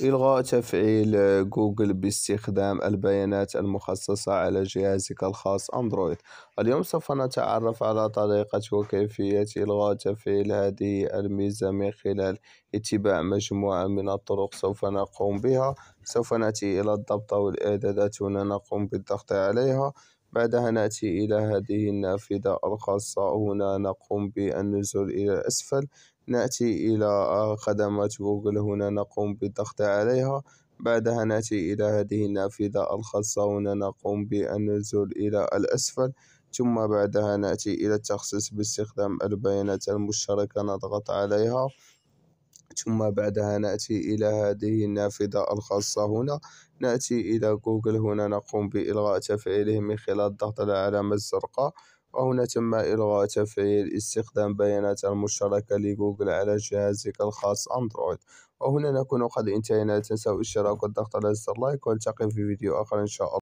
إلغاء تفعيل جوجل باستخدام البيانات المخصصة على جهازك الخاص أندرويد اليوم سوف نتعرف على طريقة وكيفية إلغاء تفعيل هذه الميزة من خلال اتباع مجموعة من الطرق سوف نقوم بها سوف نأتي إلى الضبط والإعدادات هنا نقوم بالضغط عليها بعدها نأتي إلى هذه النافذة الخاصة هنا نقوم بالنزول إلى الأسفل نأتي إلى خدمات جوجل هنا نقوم بالضغط عليها بعدها نأتي إلى هذه النافذة الخاصة هنا نقوم بالنزول إلى الأسفل ثم بعدها نأتي إلى التخصيص باستخدام البيانات المشتركة نضغط عليها ثم بعدها نأتي إلى هذه النافذة الخاصة هنا نأتي إلى جوجل هنا نقوم بإلغاء تفعيله من خلال الضغط على العلامة الزرقاء وهنا تم إلغاء تفعيل استخدام بيانات المشتركة لجوجل على جهازك الخاص أندرويد وهنا نكون قد انتهينا لا تنسوا الاشتراك والضغط على زر لايك والتقي في فيديو آخر إن شاء الله